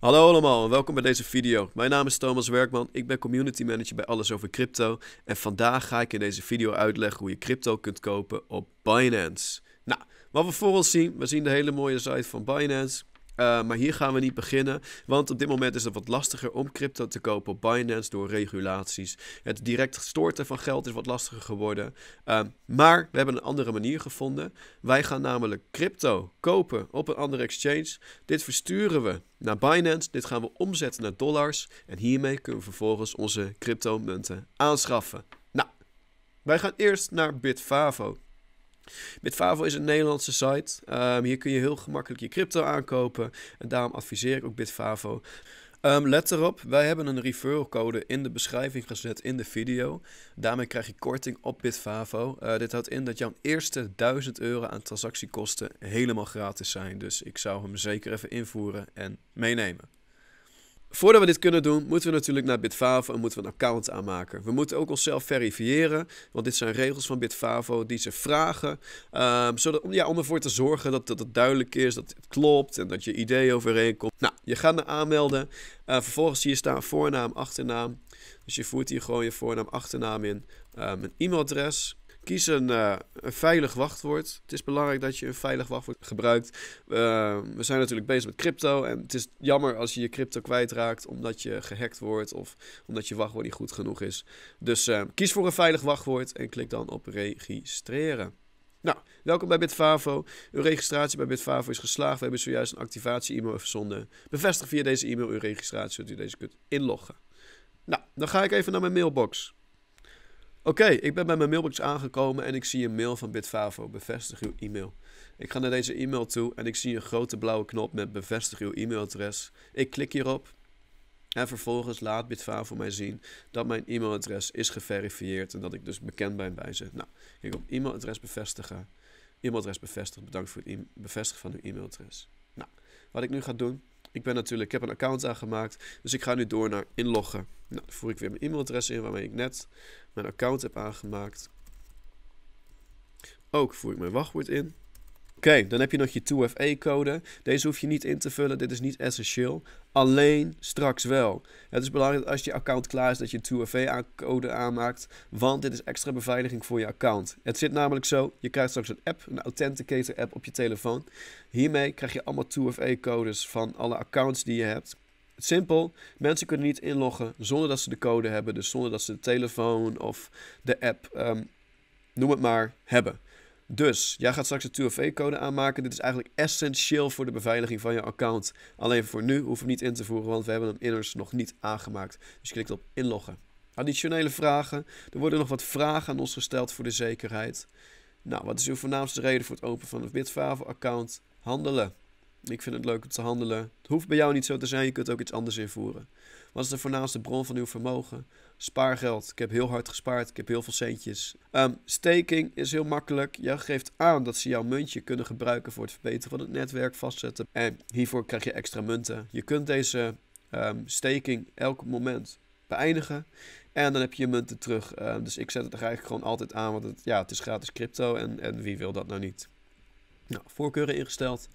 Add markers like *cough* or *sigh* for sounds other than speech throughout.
Hallo allemaal en welkom bij deze video. Mijn naam is Thomas Werkman, ik ben community manager bij Alles Over Crypto en vandaag ga ik in deze video uitleggen hoe je crypto kunt kopen op Binance. Nou, wat we voor ons zien, we zien de hele mooie site van Binance. Eh, maar hier gaan we niet beginnen, want op dit moment is het wat lastiger om crypto te kopen op Binance door regulaties. Het direct storten van geld is wat lastiger geworden. Ehm, maar we hebben een andere manier gevonden. Wij gaan namelijk crypto kopen op een andere exchange. Dit versturen we naar Binance. Dit gaan we omzetten naar dollars. En hiermee kunnen we vervolgens onze cryptomunten aanschaffen. Nou, wij gaan eerst naar Bitfavo. Bitvavo is een Nederlandse site. Ehm, hier kun je heel gemakkelijk je crypto aankopen. En daarom adviseer ik ook Bitvavo. Ehm, let erop, wij hebben een referral code in de beschrijving gezet in de video. Daarmee krijg je korting op Bitfavo. Eh, dit houdt in dat jouw eerste 1000 euro aan transactiekosten helemaal gratis zijn. Dus ik zou hem zeker even invoeren en meenemen. Voordat we dit kunnen doen, moeten we natuurlijk naar Bitfavo en moeten we een account aanmaken. We moeten ook onszelf verifiëren, want dit zijn regels van Bitfavo die ze vragen. Ehm, zodat, om ervoor te zorgen dat, dat het duidelijk is, dat het klopt en dat je idee overeenkomt. Nou, je gaat naar aanmelden. Eh, vervolgens zie je staan voornaam, achternaam. Dus je voert hier gewoon je voornaam, achternaam in. Ehm, een e-mailadres. Kies een, eh, een, veilig wachtwoord. Het is belangrijk dat je een veilig wachtwoord gebruikt. Ehm, we zijn natuurlijk bezig met crypto. En het is jammer als je je crypto kwijtraakt omdat je gehackt wordt of omdat je wachtwoord niet goed genoeg is. Dus ehm, kies voor een veilig wachtwoord en klik dan op registreren. Nou, welkom bij Bitfavo. Uw registratie bij Bitfavo is geslaagd. We hebben zojuist een activatie-e-mail verzonden. Bevestig via deze e-mail uw registratie zodat u deze kunt inloggen. Nou, dan ga ik even naar mijn mailbox. Oké, ik ben bij mijn mailbox aangekomen en ik zie een mail van Bitfavo. Bevestig uw e-mail. Ik ga naar deze e-mail toe en ik zie een grote blauwe knop met bevestig uw e-mailadres. Ik klik hierop en vervolgens laat Bitfavo mij zien dat mijn e-mailadres is geverifieerd en dat ik dus bekend ben bij ze. Nou, klik op e-mailadres bevestigen. E-mailadres bevestigd. Bedankt voor het e-, bevestigen van uw e-mailadres. Nou, wat ik nu ga doen ik ben natuurlijk, ik heb een account aangemaakt. Dus ik ga nu door naar inloggen. Nou, dan voer ik weer mijn e-mailadres in waarmee ik net mijn account heb aangemaakt. Ook voer ik mijn wachtwoord in. Oké, dan heb je nog je 2FA-code. E Deze hoef je niet in te vullen, dit is niet essentieel. Alleen straks wel. Het is belangrijk dat als je account klaar is dat je 2FA-code e aanmaakt, want dit is extra beveiliging voor je account. Het zit namelijk zo, je krijgt straks een app, een Authenticator-app op je telefoon. Hiermee krijg je allemaal 2FA-codes e van alle accounts die je hebt. Simpel, mensen kunnen niet inloggen zonder dat ze de code hebben, dus zonder dat ze de telefoon of de app, ehm, noem het maar, hebben. Dus jij gaat straks een 2FA-code aanmaken. Dit is eigenlijk essentieel voor de beveiliging van je account. Alleen voor nu hoef hem niet in te voeren, want we hebben hem inners nog niet aangemaakt. Dus je klikt op inloggen. Additionele vragen. Er worden nog wat vragen aan ons gesteld voor de zekerheid. Nou, wat is uw voornaamste reden voor het openen van een Bitfavo-account? Handelen. Ik vind het leuk om te handelen. Het hoeft bij jou niet zo te zijn, je kunt ook iets anders invoeren. Wat is de voornaamste bron van uw vermogen? Spaargeld. Ik heb heel hard gespaard, ik heb heel veel centjes. Um, staking is heel makkelijk. Jij geeft aan dat ze jouw muntje kunnen gebruiken voor het verbeteren van het netwerk vastzetten. En hiervoor krijg je extra munten. Je kunt deze um, staking elk moment beëindigen. En dan heb je je munten terug. Ehm, dus ik zet het er eigenlijk gewoon altijd aan, want het, ja, het is gratis crypto en, en wie wil dat nou niet? Nou, voorkeuren ingesteld.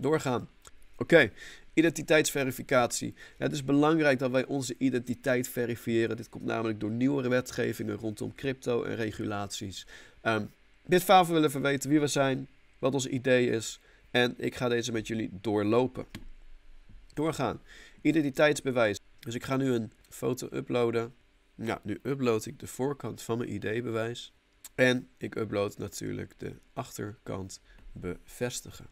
Doorgaan. Oké, identiteitsverificatie. Het is belangrijk dat wij onze identiteit verifiëren. Dit komt namelijk door nieuwere wetgevingen rondom crypto en regulaties. Um, dit willen we weten wie we zijn, wat ons idee is. En ik ga deze met jullie doorlopen. Doorgaan. Identiteitsbewijs. Dus ik ga nu een foto uploaden. Nou, nu upload ik de voorkant van mijn ID-bewijs. En ik upload natuurlijk de achterkant bevestigen.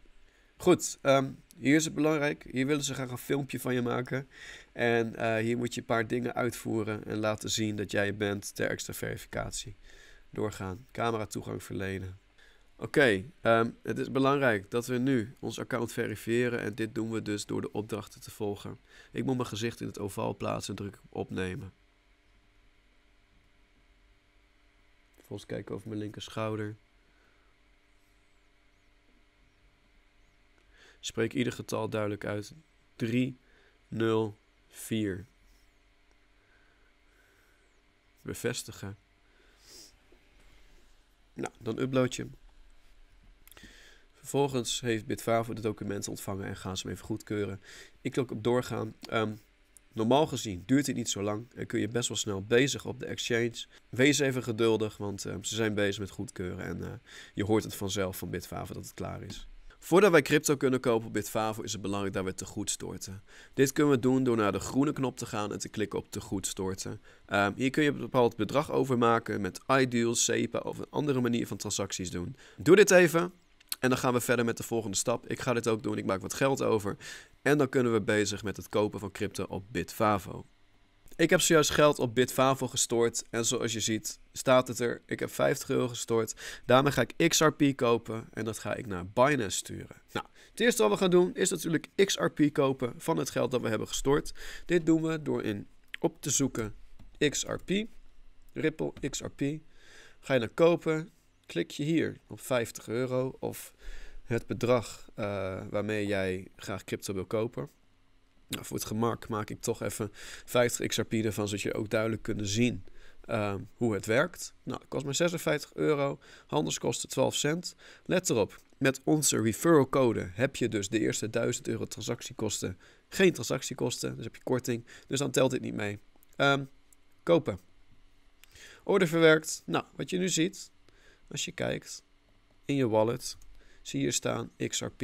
Goed, ehm, hier is het belangrijk. Hier willen ze graag een filmpje van je maken. En eh, hier moet je een paar dingen uitvoeren en laten zien dat jij bent ter extra verificatie. Doorgaan. Camera toegang verlenen. Oké, ehm, het is belangrijk dat we nu ons account verifiëren en dit doen we dus door de opdrachten te volgen. Ik moet mijn gezicht in het ovaal plaatsen en druk op opnemen. Volgens kijken over mijn linker schouder. Spreek ieder getal duidelijk uit. 3, 0, 4. Bevestigen. Nou, dan upload je Vervolgens heeft Bitfavo de documenten ontvangen en gaan ze hem even goedkeuren. Ik klik op doorgaan. Ehm, normaal gezien duurt dit niet zo lang en kun je best wel snel bezig op de exchange. Wees even geduldig, want ehm, ze zijn bezig met goedkeuren en eh, je hoort het vanzelf van Bitfavo dat het klaar is. Voordat wij crypto kunnen kopen op Bitvavo is het belangrijk dat we te goed storten. Dit kunnen we doen door naar de groene knop te gaan en te klikken op te goed storten. Ehm, hier kun je een bepaald bedrag overmaken met iDeal, SEPA of een andere manier van transacties doen. Doe dit even en dan gaan we verder met de volgende stap. Ik ga dit ook doen, ik maak wat geld over. En dan kunnen we bezig met het kopen van crypto op Bitvavo. Ik heb zojuist geld op Bitfavo gestort en zoals je ziet staat het er. Ik heb 50 euro gestort. Daarmee ga ik XRP kopen en dat ga ik naar Binance sturen. Nou, het eerste wat we gaan doen is natuurlijk XRP kopen van het geld dat we hebben gestort. Dit doen we door in op te zoeken XRP, Ripple XRP. Ga je naar kopen, klik je hier op 50 euro of het bedrag eh, waarmee jij graag crypto wil kopen. Nou, voor het gemak maak ik toch even 50 XRP ervan, zodat je ook duidelijk kunt zien ehm, hoe het werkt. Nou, het kost maar 56 euro, handelskosten 12 cent. Let erop, met onze referral code heb je dus de eerste 1000 euro transactiekosten. Geen transactiekosten, dus heb je korting. Dus dan telt dit niet mee. Ehm, kopen. Order verwerkt. Nou, wat je nu ziet, als je kijkt in je wallet, zie je staan XRP.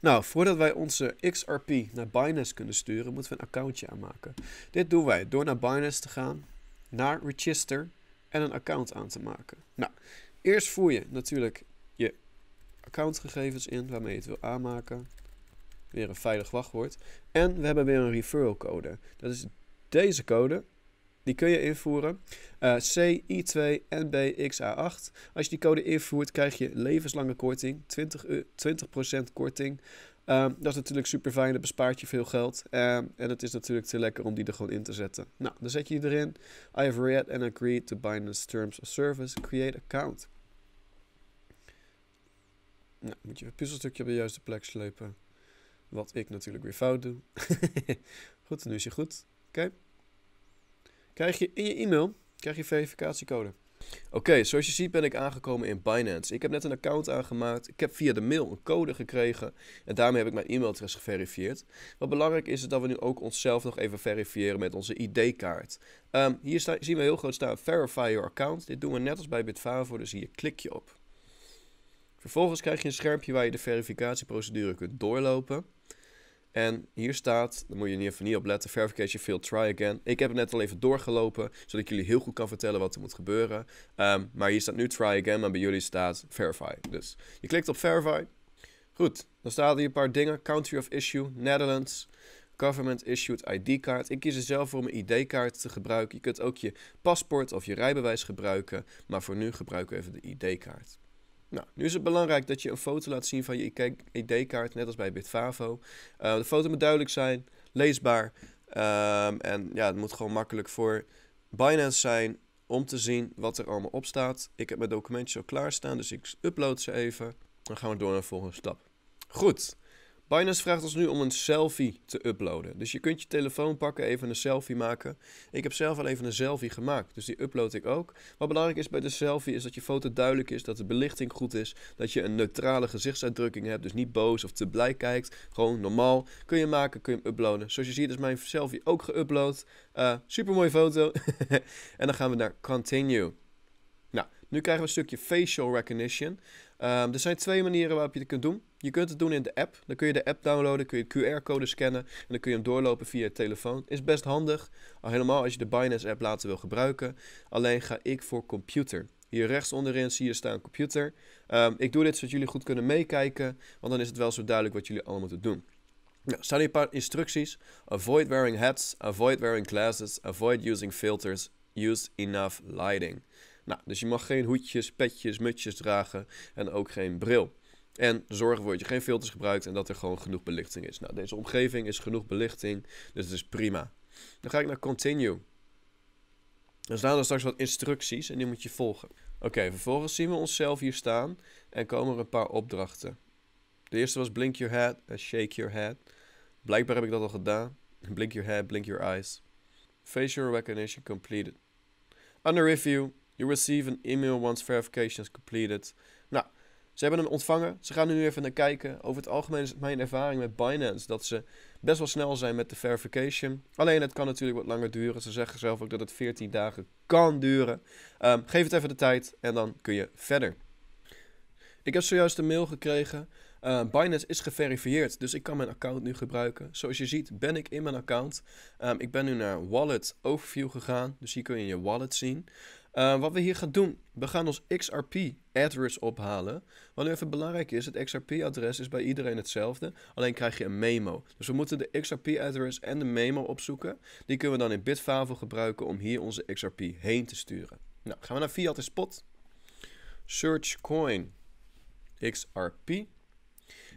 Nou, voordat wij onze XRP naar Binance kunnen sturen, moeten we een accountje aanmaken. Dit doen wij door naar Binance te gaan, naar Register en een account aan te maken. Nou, eerst voer je natuurlijk je accountgegevens in waarmee je het wil aanmaken. Weer een veilig wachtwoord. En we hebben weer een referral code. Dat is deze code. Die kun je invoeren. Uh, eh, CI2 NBXA8. Als je die code invoert, krijg je levenslange korting. 20, 20% korting. Ehm, dat is natuurlijk super fijn, dat bespaart je veel geld. Ehm, en het is natuurlijk te lekker om die er gewoon in te zetten. Nou, dan zet je die erin. I have read and agreed to Binance Terms of Service. Create account. Nou, moet je een puzzelstukje op de juiste plek slepen. Wat ik natuurlijk weer fout doe. *laughs* goed, nu is je goed. Oké krijg je in je e-mail krijg je verificatiecode. Oké, zoals je ziet ben ik aangekomen in Binance. Ik heb net een account aangemaakt. Ik heb via de mail een code gekregen. En daarmee heb ik mijn e-mailadres geverifieerd. Wat belangrijk is, is dat we nu ook onszelf nog even verifiëren met onze ID-kaart. Ehm, hier zien we heel groot staan Verify your account. Dit doen we net als bij Bitfavo, dus hier klik je op. Vervolgens krijg je een schermpje waar je de verificatieprocedure kunt doorlopen. En hier staat, daar moet je even niet op letten, verification field try again. Ik heb het net al even doorgelopen, zodat ik jullie heel goed kan vertellen wat er moet gebeuren. Ehm, maar hier staat nu try again, maar bij jullie staat verify. Dus je klikt op verify. Goed, dan staan hier een paar dingen. Country of issue, Netherlands. Government Issued ID kaart. Ik kies er zelf voor om een ID-kaart te gebruiken. Je kunt ook je paspoort of je rijbewijs gebruiken. Maar voor nu gebruiken we even de ID-kaart. Nou, nu is het belangrijk dat je een foto laat zien van je ID-kaart, net als bij Bitfavo. Eh, de foto moet duidelijk zijn, leesbaar. Ehm, en ja, het moet gewoon makkelijk voor Binance zijn om te zien wat er allemaal op staat. Ik heb mijn documentje al klaarstaan, dus ik upload ze even. Dan gaan we door naar de volgende stap. Goed, Binance vraagt ons nu om een selfie te uploaden. Dus je kunt je telefoon pakken, even een selfie maken. Ik heb zelf al even een selfie gemaakt, dus die upload ik ook. Wat belangrijk is bij de selfie is dat je foto duidelijk is, dat de belichting goed is, dat je een neutrale gezichtsuitdrukking hebt, dus niet boos of te blij kijkt. Gewoon normaal. Kun je maken, kun je uploaden. Zoals je ziet is mijn selfie ook geüpload. Uh, eh, Super mooie foto. *laughs* en dan gaan we naar continue. Nou, nu krijgen we een stukje facial recognition. Um, er zijn twee manieren waarop je dit kunt doen. Je kunt het doen in de app. Dan kun je de app downloaden, kun je QR-code scannen en dan kun je hem doorlopen via je telefoon. Is best handig, al helemaal als je de Binance-app later wil gebruiken. Alleen ga ik voor computer. Hier rechts onderin zie je staan computer. Ehm, ik doe dit zodat jullie goed kunnen meekijken, want dan is het wel zo duidelijk wat jullie allemaal moeten doen. Nou, staan hier een paar instructies. Avoid wearing hats, avoid wearing glasses, avoid using filters, use enough lighting. Nou, dus je mag geen hoedjes, petjes, mutjes dragen en ook geen bril. En zorg ervoor dat je geen filters gebruikt en dat er gewoon genoeg belichting is. Nou, deze omgeving is genoeg belichting, dus het is prima. Dan ga ik naar continue. Er staan er straks wat instructies en die moet je volgen. Oké, vervolgens zien we onszelf hier staan en komen er een paar opdrachten. De eerste was blink your head en eh, shake your head. Blijkbaar heb ik dat al gedaan. Blink your head, blink your eyes. Facial recognition completed. Under review, You receive an email once verification is completed. Nou, ze hebben hem ontvangen. Ze gaan nu even naar kijken. Over het algemeen is het mijn ervaring met Binance dat ze best wel snel zijn met de verification. Alleen het kan natuurlijk wat langer duren. Ze zeggen zelf ook dat het 14 dagen kan duren. Ehm, geef het even de tijd en dan kun je verder. Ik heb zojuist een mail gekregen. Ehm, Binance is geverifieerd, dus ik kan mijn account nu gebruiken. Zoals je ziet ben ik in mijn account. Ehm, ik ben nu naar Wallet Overview gegaan, dus hier kun je je wallet zien. Eh, wat we hier gaan doen, we gaan ons XRP-address ophalen. Wat nu even belangrijk is, het XRP-adres is bij iedereen hetzelfde, alleen krijg je een memo. Dus we moeten de XRP-address en de memo opzoeken. Die kunnen we dan in Bitfavo gebruiken om hier onze XRP heen te sturen. Nou, gaan we naar Fiat en Spot. Search coin XRP.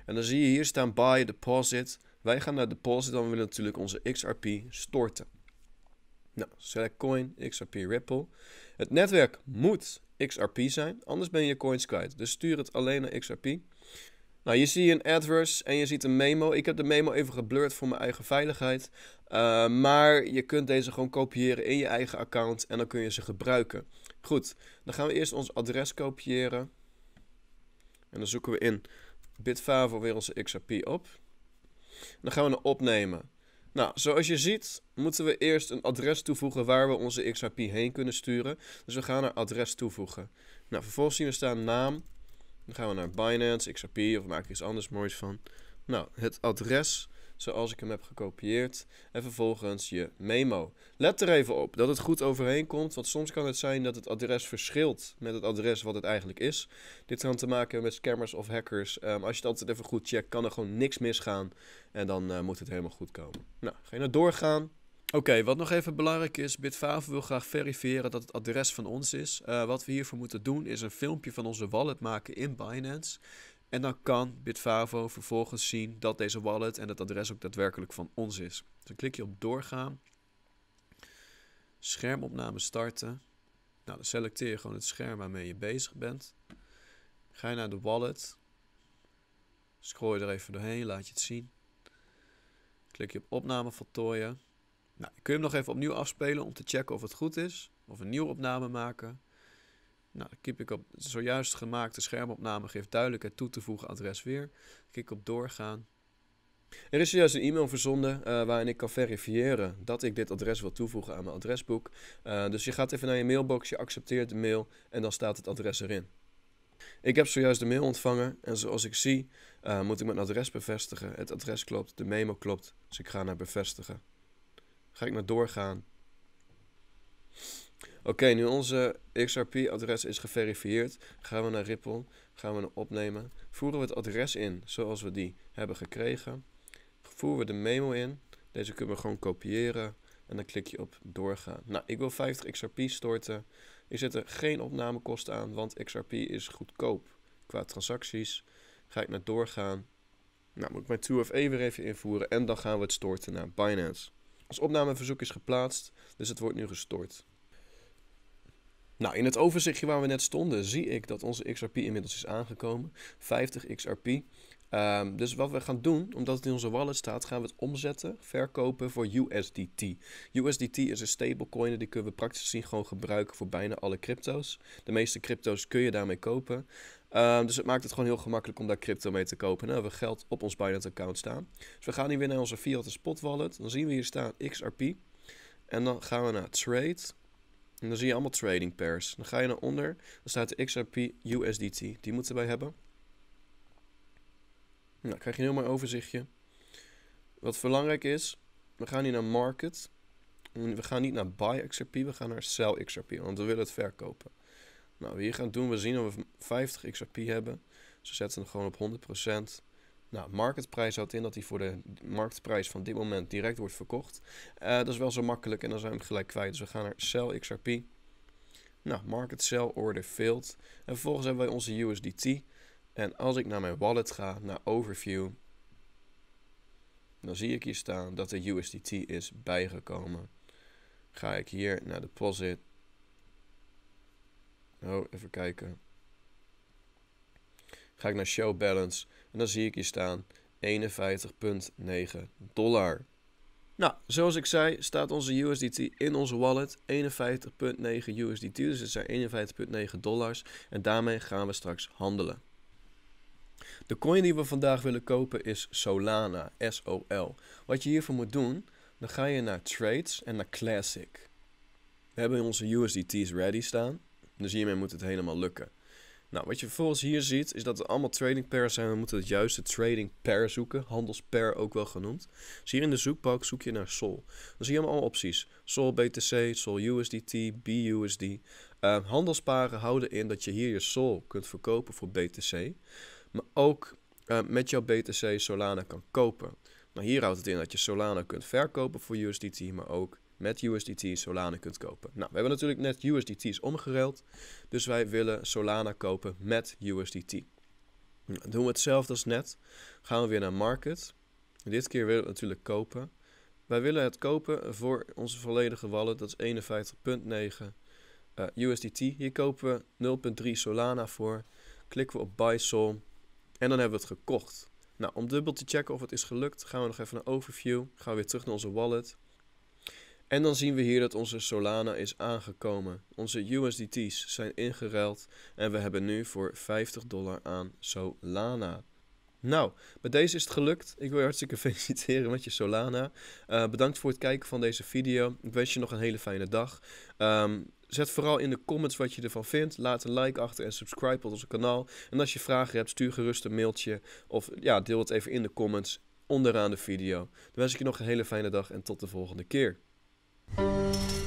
En dan zie je hier staan buy deposit. Wij gaan naar deposit, dan willen we natuurlijk onze XRP storten. Nou, select coin, XRP, Ripple. Het netwerk moet XRP zijn, anders ben je coins kwijt. Dus stuur het alleen naar XRP. Nou, je ziet een adverse en je ziet een memo. Ik heb de memo even geblurred voor mijn eigen veiligheid. Eh, maar je kunt deze gewoon kopiëren in je eigen account en dan kun je ze gebruiken. Goed, dan gaan we eerst ons adres kopiëren. En dan zoeken we in Bitfavo weer onze XRP op. dan gaan we hem opnemen. Nou, zoals je ziet moeten we eerst een adres toevoegen waar we onze XRP heen kunnen sturen. Dus we gaan naar adres toevoegen. Nou, vervolgens zien we staan naam. Dan gaan we naar Binance, XRP of maak ik iets anders moois van. Nou, het adres zoals ik hem heb gekopieerd. En vervolgens je memo. Let er even op dat het goed overheen komt, want soms kan het zijn dat het adres verschilt met het adres wat het eigenlijk is. Dit kan te maken hebben met scammers of hackers. Ehm, als je het altijd even goed checkt, kan er gewoon niks misgaan. En dan eh, moet het helemaal goed komen. Nou, ga je naar nou doorgaan. Oké, wat nog even belangrijk is, Bitfavo wil graag verifiëren dat het adres van ons is. Eh, wat we hiervoor moeten doen is een filmpje van onze wallet maken in Binance. En dan kan Bitfavo vervolgens zien dat deze wallet en het adres ook daadwerkelijk van ons is. Dus dan klik je op doorgaan. Schermopname starten. Nou, dan selecteer je gewoon het scherm waarmee je bezig bent. Ga je naar de wallet. Scroll je er even doorheen, laat je het zien. Klik je op opname voltooien. Nou, kun je hem nog even opnieuw afspelen om te checken of het goed is. Of een nieuwe opname maken. Nou, dan kip ik op zojuist gemaakte schermopname geeft duidelijk het toe te voegen adres weer. Klik op doorgaan. Er is zojuist een e-mail verzonden eh, waarin ik kan verifiëren dat ik dit adres wil toevoegen aan mijn adresboek. Eh, dus je gaat even naar je mailbox, je accepteert de mail en dan staat het adres erin. Ik heb zojuist de mail ontvangen en zoals ik zie eh, moet ik mijn adres bevestigen. Het adres klopt, de memo klopt, dus ik ga naar bevestigen. Ga ik naar doorgaan. Oké, nu onze XRP-adres is geverifieerd, gaan we naar Ripple, gaan we naar opnemen. Voeren we het adres in zoals we die hebben gekregen. Voeren we de memo in. Deze kunnen we gewoon kopiëren. En dan klik je op doorgaan. Nou, ik wil 50 XRP storten. Ik zet er geen opnamekosten aan, want XRP is goedkoop qua transacties. Ga ik naar doorgaan. Nou, moet ik mijn 2FA e weer even invoeren en dan gaan we het storten naar Binance. Ons opnameverzoek is geplaatst, dus het wordt nu gestort. Nou, in het overzichtje waar we net stonden, zie ik dat onze XRP inmiddels is aangekomen. 50 XRP. Ehm, dus wat we gaan doen, omdat het in onze wallet staat, gaan we het omzetten, verkopen voor USDT. USDT is een stablecoin die kunnen we praktisch zien gewoon gebruiken voor bijna alle crypto's. De meeste crypto's kun je daarmee kopen. Ehm, dus het maakt het gewoon heel gemakkelijk om daar crypto mee te kopen. Nou, we hebben geld op ons Binance account staan. Dus we gaan hier weer naar onze Fiat Spot Wallet. Dan zien we hier staan XRP. En dan gaan we naar Trade. En dan zie je allemaal trading pairs. Dan ga je naar onder. Dan staat de XRP USDT. Die moeten wij hebben. Nou, krijg je een heel mooi overzichtje. Wat belangrijk is, we gaan hier naar market. We gaan niet naar buy XRP, we gaan naar sell XRP, want we willen het verkopen. Nou, wat we hier gaan doen, we zien dat we 50 XRP hebben. Dus we zetten hem gewoon op 100%. Nou, marketprijs houdt in dat hij voor de marktprijs van dit moment direct wordt verkocht. Eh, dat is wel zo makkelijk en dan zijn we hem gelijk kwijt. Dus we gaan naar Sell XRP. Nou, Market Sell Order Failed. En vervolgens hebben wij onze USDT. En als ik naar mijn wallet ga, naar Overview, dan zie ik hier staan dat de USDT is bijgekomen. Ga ik hier naar Deposit. Oh, even kijken. Ga ik naar Show Balance en dan zie ik hier staan 51,9 dollar. Nou, zoals ik zei, staat onze USDT in onze wallet 51,9 USDT, dus het zijn 51,9 dollars. En daarmee gaan we straks handelen. De coin die we vandaag willen kopen is Solana, SOL. Wat je hiervoor moet doen, dan ga je naar Trades en naar Classic. We hebben onze USDT's ready staan, dus hiermee moet het helemaal lukken. Nou, wat je vervolgens hier ziet, is dat er allemaal trading pairs zijn. We moeten het juiste trading pair zoeken, handelspair ook wel genoemd. Dus hier in de zoekbalk zoek je naar SOL. Dan zie je allemaal opties. SOL BTC, SOL USDT, BUSD. Ehm, handelsparen houden in dat je hier je SOL kunt verkopen voor BTC. Maar ook ehm, met jouw BTC Solana kan kopen. Nou, hier houdt het in dat je Solana kunt verkopen voor USDT, maar ook met USDT Solana kunt kopen. Nou, we hebben natuurlijk net USDT's omgeruild, dus wij willen Solana kopen met USDT. Dan nou, doen we hetzelfde als net, gaan we weer naar Market. Dit keer willen we natuurlijk kopen. Wij willen het kopen voor onze volledige wallet, dat is 51.9 eh, USDT. Hier kopen we 0.3 Solana voor. Klikken we op Buy Sol en dan hebben we het gekocht. Nou, om dubbel te checken of het is gelukt, gaan we nog even naar Overview. Gaan we weer terug naar onze wallet. En dan zien we hier dat onze Solana is aangekomen. Onze USDT's zijn ingeruild en we hebben nu voor 50 dollar aan Solana. Nou, met deze is het gelukt. Ik wil je hartstikke *laughs* feliciteren met je Solana. Eh, bedankt voor het kijken van deze video. Ik wens je nog een hele fijne dag. Ehm, zet vooral in de comments wat je ervan vindt. Laat een like achter en subscribe op ons kanaal. En als je vragen hebt, stuur gerust een mailtje. Of ja, deel het even in de comments onderaan de video. Dan wens ik je nog een hele fijne dag en tot de volgende keer. Música